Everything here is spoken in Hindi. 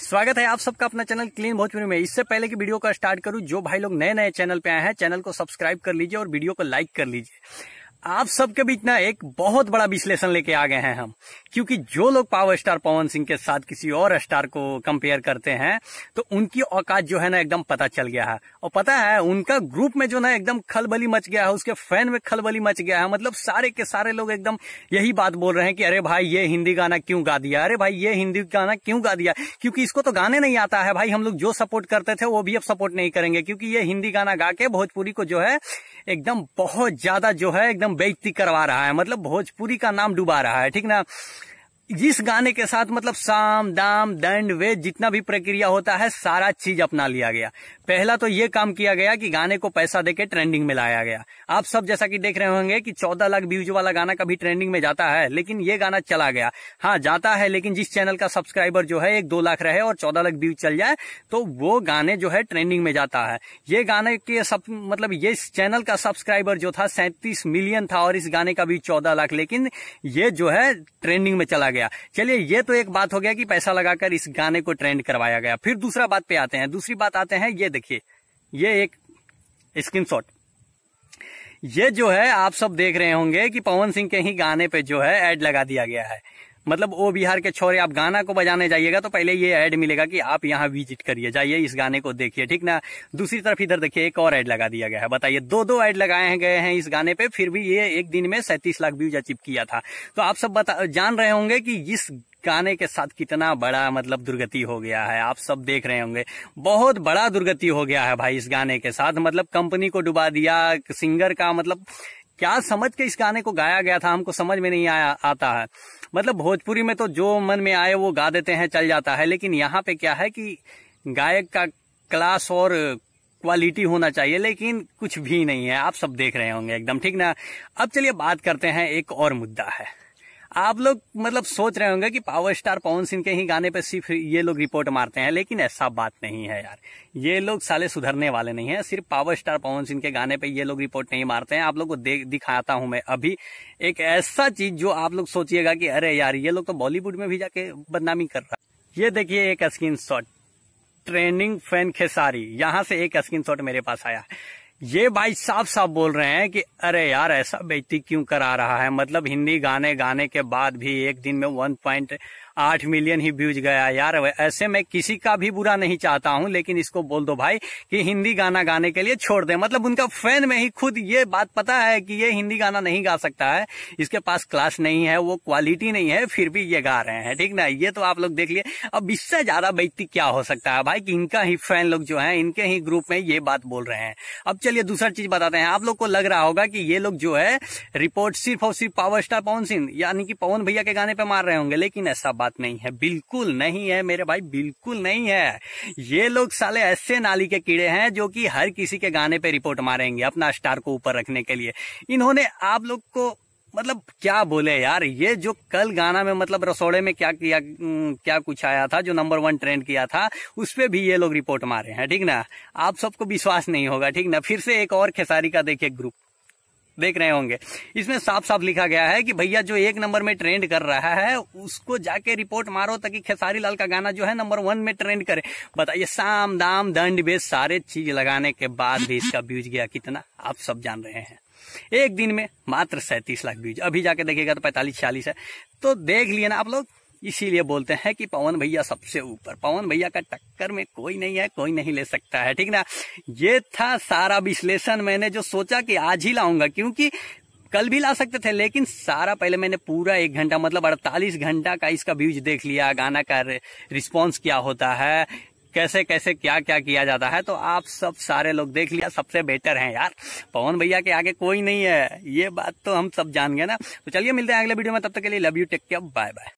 स्वागत है आप सबका अपना चैनल क्लीन भोजपुरी में इससे पहले की वीडियो का स्टार्ट करूं जो भाई लोग नए नए चैनल पे आए हैं चैनल को सब्सक्राइब कर लीजिए और वीडियो को लाइक कर लीजिए आप सबके बीच ना एक बहुत बड़ा विश्लेषण लेके आ गए हैं हम क्योंकि जो लोग पावर स्टार पवन सिंह के साथ किसी और स्टार को कंपेयर करते हैं तो उनकी औकात जो है ना एकदम पता चल गया है और पता है उनका ग्रुप में जो ना एकदम खलबली मच गया है उसके फैन में खलबली मच गया है मतलब सारे के सारे लोग एकदम यही बात बोल रहे हैं कि अरे भाई ये हिंदी गाना क्यों गा दिया अरे भाई ये हिंदी गाना क्यों गा दिया क्योंकि इसको तो गाने नहीं आता है भाई हम लोग जो सपोर्ट करते थे वो भी अब सपोर्ट नहीं करेंगे क्योंकि ये हिंदी गाना गा के भोजपुरी को जो है एकदम बहुत ज्यादा जो है एकदम बेइज्जती करवा रहा है मतलब भोजपुरी का नाम डुबा रहा है ठीक ना जिस गाने के साथ मतलब साम दाम दंड वे जितना भी प्रक्रिया होता है सारा चीज अपना लिया गया पहला तो ये काम किया गया कि गाने को पैसा देके ट्रेंडिंग में लाया गया आप सब जैसा कि देख रहे होंगे कि 14 लाख व्यूज वाला गाना कभी ट्रेंडिंग में जाता है लेकिन ये गाना चला गया हाँ जाता है लेकिन जिस चैनल का सब्सक्राइबर जो है एक दो लाख रहे और चौदह लाख व्यूज चल जाए तो वो गाने जो है ट्रेंडिंग में जाता है ये गाने के सब मतलब ये चैनल का सब्सक्राइबर जो था सैंतीस मिलियन था और इस गाने का भी चौदह लाख लेकिन ये जो है ट्रेंडिंग में चला गया गया चलिए ये तो एक बात हो गया कि पैसा लगाकर इस गाने को ट्रेंड करवाया गया फिर दूसरा बात पे आते हैं दूसरी बात आते हैं ये देखिए ये एक स्क्रीनशॉट ये जो है आप सब देख रहे होंगे कि पवन सिंह के ही गाने पे जो है एड लगा दिया गया है मतलब ओ बिहार के छोरे आप गाना को बजाने जाइएगा तो पहले ये ऐड मिलेगा कि आप यहाँ विजिट करिए जाइए इस गाने को देखिए ठीक ना दूसरी तरफ इधर देखिए एक और ऐड लगा दिया गया है बताइए दो दो ऐड लगाए गए हैं इस गाने पे फिर भी ये एक दिन में सैंतीस लाख व्यूज अचीव किया था तो आप सब बता जान रहे होंगे कि इस गाने के साथ कितना बड़ा मतलब दुर्गति हो गया है आप सब देख रहे होंगे बहुत बड़ा दुर्गति हो गया है भाई इस गाने के साथ मतलब कंपनी को डुबा दिया सिंगर का मतलब क्या समझ के इस गाने को गाया गया था हमको समझ में नहीं आया आता है मतलब भोजपुरी में तो जो मन में आए वो गा देते हैं चल जाता है लेकिन यहाँ पे क्या है कि गायक का क्लास और क्वालिटी होना चाहिए लेकिन कुछ भी नहीं है आप सब देख रहे होंगे एकदम ठीक ना अब चलिए बात करते हैं एक और मुद्दा है आप लोग मतलब सोच रहे होंगे कि पावर स्टार पवन सिंह के ही गाने पे सिर्फ ये लोग रिपोर्ट मारते हैं लेकिन ऐसा बात नहीं है यार ये लोग साले सुधरने वाले नहीं है सिर्फ पावर स्टार पवन सिंह के गाने पे ये लोग रिपोर्ट नहीं मारते हैं आप लोग को दिखाता हूं मैं अभी एक ऐसा चीज जो आप लोग सोचिएगा कि अरे यार ये लोग तो बॉलीवुड में भी जाके बदनामी कर रहा है ये देखिए एक स्क्रीन ट्रेनिंग फैन खेसारी यहां से एक स्क्रीन मेरे पास आया ये भाई साफ साफ बोल रहे हैं कि अरे यार ऐसा बेजती क्यों करा रहा है मतलब हिंदी गाने गाने के बाद भी एक दिन में वन पॉइंट आठ मिलियन ही व्यूज गया यार ऐसे में किसी का भी बुरा नहीं चाहता हूं लेकिन इसको बोल दो भाई कि हिंदी गाना गाने के लिए छोड़ दे मतलब उनका फैन में ही खुद ये बात पता है कि ये हिंदी गाना नहीं गा सकता है इसके पास क्लास नहीं है वो क्वालिटी नहीं है फिर भी ये गा रहे हैं ठीक ना ये तो आप लोग देख लिए अब इससे ज्यादा व्यक्ति क्या हो सकता है भाई कि इनका ही फैन लोग जो है इनके ही ग्रुप में ये बात बोल रहे हैं अब चल चलिए दूसरा चीज बताते हैं आप लोग को लग रहा होगा कि ये लोग जो है रिपोर्ट सिर्फ और सिर्फ पावर स्टार पवन सिंह यानी कि पवन भैया के गाने पे मार रहे होंगे लेकिन ऐसा बात नहीं है बिल्कुल नहीं है मेरे भाई बिल्कुल नहीं है ये लोग साले ऐसे नाली के कीड़े हैं जो कि हर किसी के गाने पे रिपोर्ट मारेंगे अपना स्टार को ऊपर रखने के लिए इन्होंने आप लोग को मतलब क्या बोले यार ये जो कल गाना में मतलब रसोड़े में क्या किया क्या कुछ आया था जो नंबर वन ट्रेंड किया था उस पर भी ये लोग रिपोर्ट मारे हैं ठीक ना आप सबको विश्वास नहीं होगा ठीक ना फिर से एक और खेसारी का देखिए ग्रुप देख रहे होंगे इसमें साफ साफ लिखा गया है कि भैया जो एक नंबर में ट्रेंड कर रहा है उसको जाके रिपोर्ट मारो ताकि खेसारी लाल का गाना जो है नंबर वन में ट्रेंड करे बताइए साम दाम दंड बेस सारे चीज लगाने के बाद भी इसका ब्यूज गया कितना आप सब जान रहे हैं एक दिन में मात्र सैंतीस लाख व्यूज अभी जाके देखिएगा तो पैंतालीस छियालीस है तो देख लिए ना आप लोग इसीलिए बोलते हैं कि पवन भैया सबसे ऊपर पवन भैया का टक्कर में कोई नहीं है कोई नहीं ले सकता है ठीक ना ये था सारा विश्लेषण मैंने जो सोचा कि आज ही लाऊंगा क्योंकि कल भी ला सकते थे लेकिन सारा पहले मैंने पूरा एक घंटा मतलब अड़तालीस घंटा का इसका व्यूज देख लिया गाना का रिस्पॉन्स क्या होता है कैसे कैसे क्या क्या किया जाता है तो आप सब सारे लोग देख लिया सबसे बेटर हैं यार पवन भैया के आगे कोई नहीं है ये बात तो हम सब जान गए ना तो चलिए मिलते हैं अगले वीडियो में तब तक के लिए love you take care bye bye